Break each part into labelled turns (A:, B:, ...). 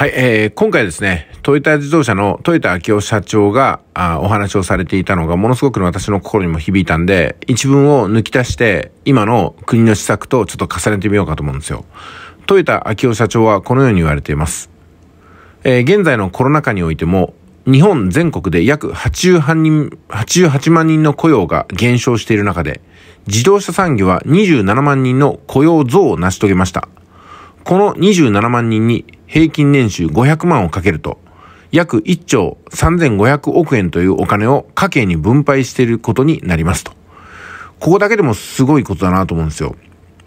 A: はい、えー、今回ですね、トヨタ自動車のトヨタ昭夫社長があお話をされていたのがものすごく私の心にも響いたんで、一文を抜き出して、今の国の施策とちょっと重ねてみようかと思うんですよ。トヨタ昭夫社長はこのように言われています。えー、現在のコロナ禍においても、日本全国で約88人 ,88 万人の雇用が減少している中で、自動車産業は27万人の雇用増を成し遂げました。この27万人に平均年収500万をかけると、約1兆3500億円というお金を家計に分配していることになりますと。ここだけでもすごいことだなと思うんですよ。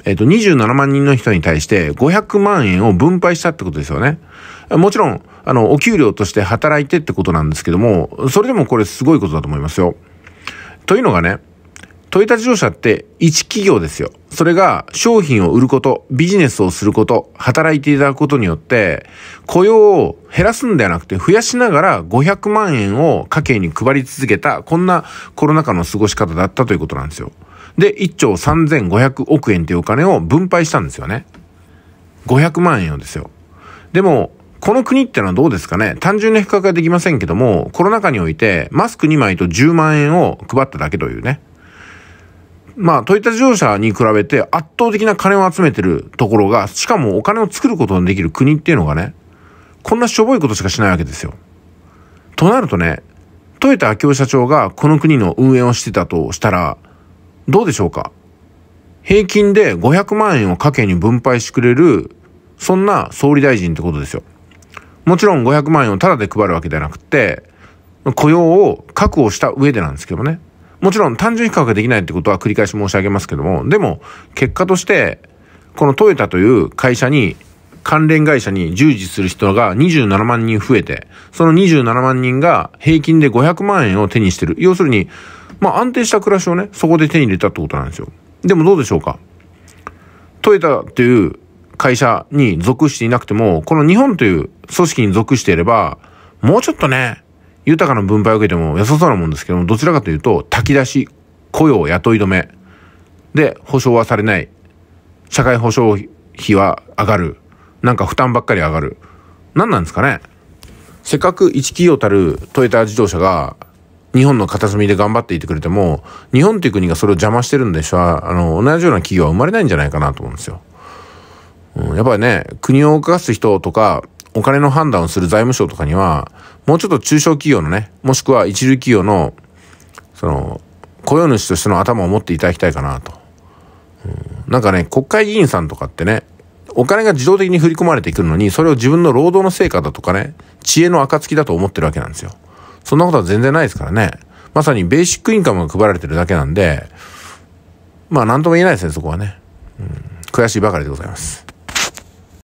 A: えっ、と、27万人の人に対して500万円を分配したってことですよね。もちろん、あの、お給料として働いてってことなんですけども、それでもこれすごいことだと思いますよ。というのがね、トヨタ自動車って一企業ですよ。それが商品を売ること、ビジネスをすること、働いていただくことによって、雇用を減らすんではなくて増やしながら500万円を家計に配り続けた、こんなコロナ禍の過ごし方だったということなんですよ。で、1兆3500億円というお金を分配したんですよね。500万円をですよ。でも、この国ってのはどうですかね単純な比較はできませんけども、コロナ禍においてマスク2枚と10万円を配っただけというね。まあ、トヨタ自動車に比べて圧倒的な金を集めてるところが、しかもお金を作ることのできる国っていうのがね、こんなしょぼいことしかしないわけですよ。となるとね、トヨタ秋夫社長がこの国の運営をしてたとしたら、どうでしょうか平均で500万円を家計に分配してくれる、そんな総理大臣ってことですよ。もちろん500万円をタダで配るわけではなくて、雇用を確保した上でなんですけどね。もちろん単純比較ができないってことは繰り返し申し上げますけども、でも結果として、このトヨタという会社に、関連会社に従事する人が27万人増えて、その27万人が平均で500万円を手にしてる。要するに、まあ安定した暮らしをね、そこで手に入れたってことなんですよ。でもどうでしょうかトヨタっていう会社に属していなくても、この日本という組織に属していれば、もうちょっとね、豊かな分配を受けても良さそうなもんですけども、どちらかというと、炊き出し、雇用、雇い止め。で、保障はされない。社会保障費は上がる。なんか負担ばっかり上がる。何なんですかねせっかく一企業たるトヨタ自動車が日本の片隅で頑張っていてくれても、日本という国がそれを邪魔してるんでしょ、あの、同じような企業は生まれないんじゃないかなと思うんですよ。うん、やっぱりね、国を動かす人とか、お金の判断をする財務省とかには、もうちょっと中小企業のね、もしくは一流企業の、その、雇用主としての頭を持っていただきたいかなと。うん、なんかね、国会議員さんとかってね、お金が自動的に振り込まれてくるのに、それを自分の労働の成果だとかね、知恵の暁だと思ってるわけなんですよ。そんなことは全然ないですからね。まさにベーシックインカムが配られてるだけなんで、まあ何とも言えないですね、そこはね。うん、悔しいばかりでございます。